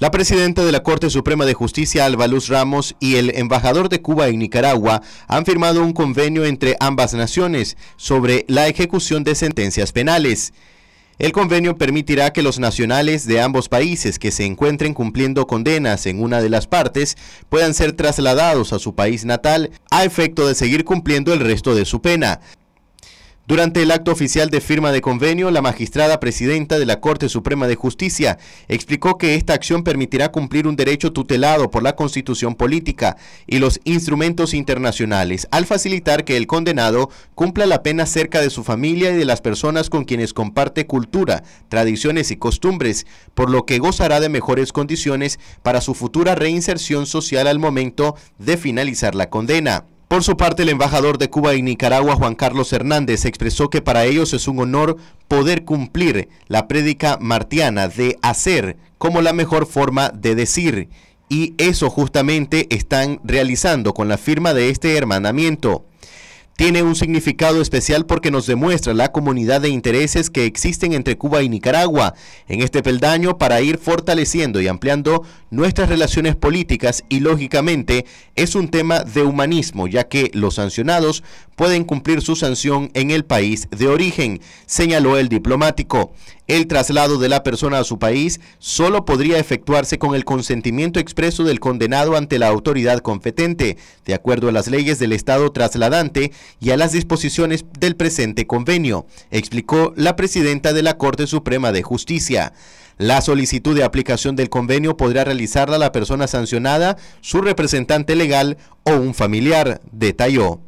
La presidenta de la Corte Suprema de Justicia, Alba Luz Ramos, y el embajador de Cuba en Nicaragua han firmado un convenio entre ambas naciones sobre la ejecución de sentencias penales. El convenio permitirá que los nacionales de ambos países que se encuentren cumpliendo condenas en una de las partes puedan ser trasladados a su país natal a efecto de seguir cumpliendo el resto de su pena. Durante el acto oficial de firma de convenio, la magistrada presidenta de la Corte Suprema de Justicia explicó que esta acción permitirá cumplir un derecho tutelado por la Constitución política y los instrumentos internacionales al facilitar que el condenado cumpla la pena cerca de su familia y de las personas con quienes comparte cultura, tradiciones y costumbres, por lo que gozará de mejores condiciones para su futura reinserción social al momento de finalizar la condena. Por su parte, el embajador de Cuba y Nicaragua, Juan Carlos Hernández, expresó que para ellos es un honor poder cumplir la prédica martiana de hacer como la mejor forma de decir. Y eso justamente están realizando con la firma de este hermanamiento tiene un significado especial porque nos demuestra la comunidad de intereses que existen entre Cuba y Nicaragua en este peldaño para ir fortaleciendo y ampliando nuestras relaciones políticas y lógicamente es un tema de humanismo ya que los sancionados pueden cumplir su sanción en el país de origen, señaló el diplomático. El traslado de la persona a su país solo podría efectuarse con el consentimiento expreso del condenado ante la autoridad competente, de acuerdo a las leyes del Estado trasladante y a las disposiciones del presente convenio, explicó la presidenta de la Corte Suprema de Justicia. La solicitud de aplicación del convenio podrá realizarla la persona sancionada, su representante legal o un familiar, detalló.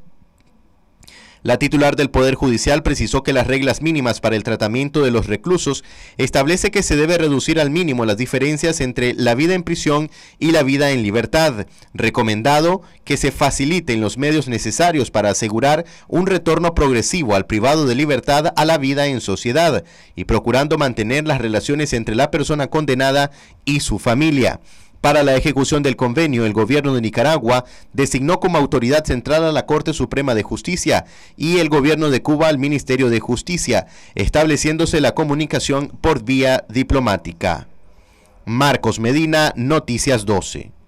La titular del Poder Judicial precisó que las reglas mínimas para el tratamiento de los reclusos establece que se debe reducir al mínimo las diferencias entre la vida en prisión y la vida en libertad, recomendado que se faciliten los medios necesarios para asegurar un retorno progresivo al privado de libertad a la vida en sociedad y procurando mantener las relaciones entre la persona condenada y su familia. Para la ejecución del convenio, el gobierno de Nicaragua designó como autoridad central a la Corte Suprema de Justicia y el gobierno de Cuba al Ministerio de Justicia, estableciéndose la comunicación por vía diplomática. Marcos Medina, Noticias 12.